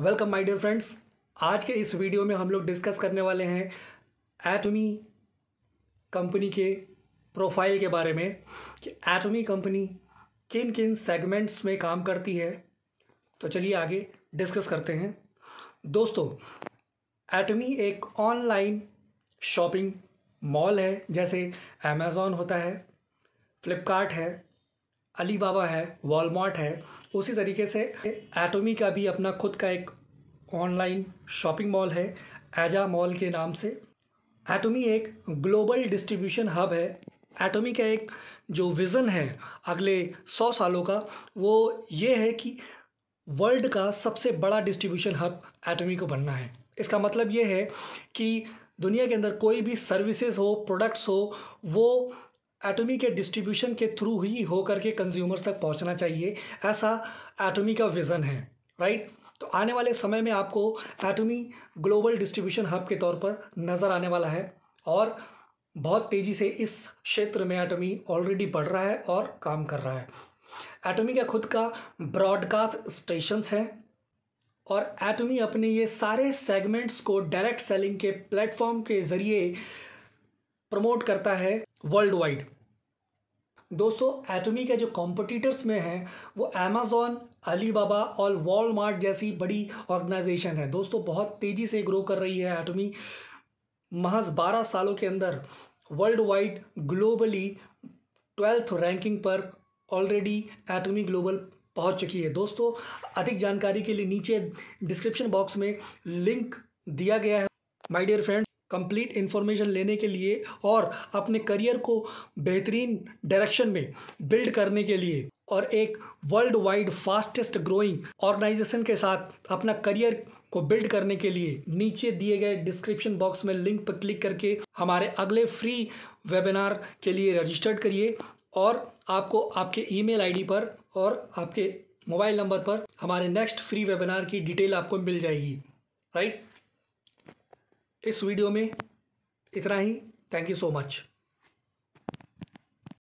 welcome my dear friends आज के इस वीडियो में हम लोग डिस्कस करने वाले हैं एटमी कंपनी के प्रोफाइल के बारे में कि एटमी कंपनी किन किन सेगमेंट्स में काम करती है तो चलिए आगे डिस्कस करते हैं दोस्तों एटमी एक ऑनलाइन शॉपिंग मॉल है जैसे अमेज़ोन होता है फ्लिपकार्ट है अली बाबा है वॉलमार्ट है उसी तरीके से एटोमी का भी अपना खुद का एक ऑनलाइन शॉपिंग मॉल है एजा मॉल के नाम से एटोमी एक ग्लोबल डिस्ट्रीब्यूशन हब है एटोमी का एक जो विज़न है अगले सौ सालों का वो ये है कि वर्ल्ड का सबसे बड़ा डिस्ट्रीब्यूशन हब एटोमी को बनना है इसका मतलब ये है कि दुनिया के अंदर कोई भी सर्विसेज हो प्रोडक्ट्स हो वो एटमी के डिस्ट्रीब्यूशन के थ्रू ही होकर के कंज्यूमर्स तक पहुंचना चाहिए ऐसा एटमी का विज़न है राइट तो आने वाले समय में आपको एटमी ग्लोबल डिस्ट्रीब्यूशन हब के तौर पर नज़र आने वाला है और बहुत तेज़ी से इस क्षेत्र में एटमी ऑलरेडी बढ़ रहा है और काम कर रहा है एटमी का खुद का ब्रॉडकास्ट स्टेशंस हैं और एटमी अपने ये सारे सेगमेंट्स को डायरेक्ट सेलिंग के प्लेटफॉर्म के ज़रिए प्रमोट करता है वर्ल्ड वाइड दोस्तों एटमी के जो कॉम्पिटिटर्स में हैं वो अली अलीबाबा और वॉलमार्ट जैसी बड़ी ऑर्गेनाइजेशन है दोस्तों बहुत तेज़ी से ग्रो कर रही है एटमी महज 12 सालों के अंदर world wide globally twelfth ranking पर ऑलरेडी एटमी ग्लोबल पहुंच चुकी है दोस्तों अधिक जानकारी के लिए नीचे डिस्क्रिप्शन बॉक्स में लिंक दिया गया है my dear friends complete information लेने के लिए और अपने करियर को बेहतरीन डायरेक्शन में बिल्ड करने के लिए और एक world wide fastest growing organisation के साथ अपना करियर को बिल्ड करने के लिए नीचे दिए गए डिस्क्रिप्शन बॉक्स में लिंक पर क्लिक करके हमारे अगले फ्री वेबिनार के लिए रजिस्टर्ड करिए और आपको आपके ईमेल आईडी पर और आपके मोबाइल नंबर पर हमारे नेक्स्ट फ्री वेबिनार की डिटेल आपको मिल जाएगी राइट इस वीडियो में इतना ही थैंक यू सो मच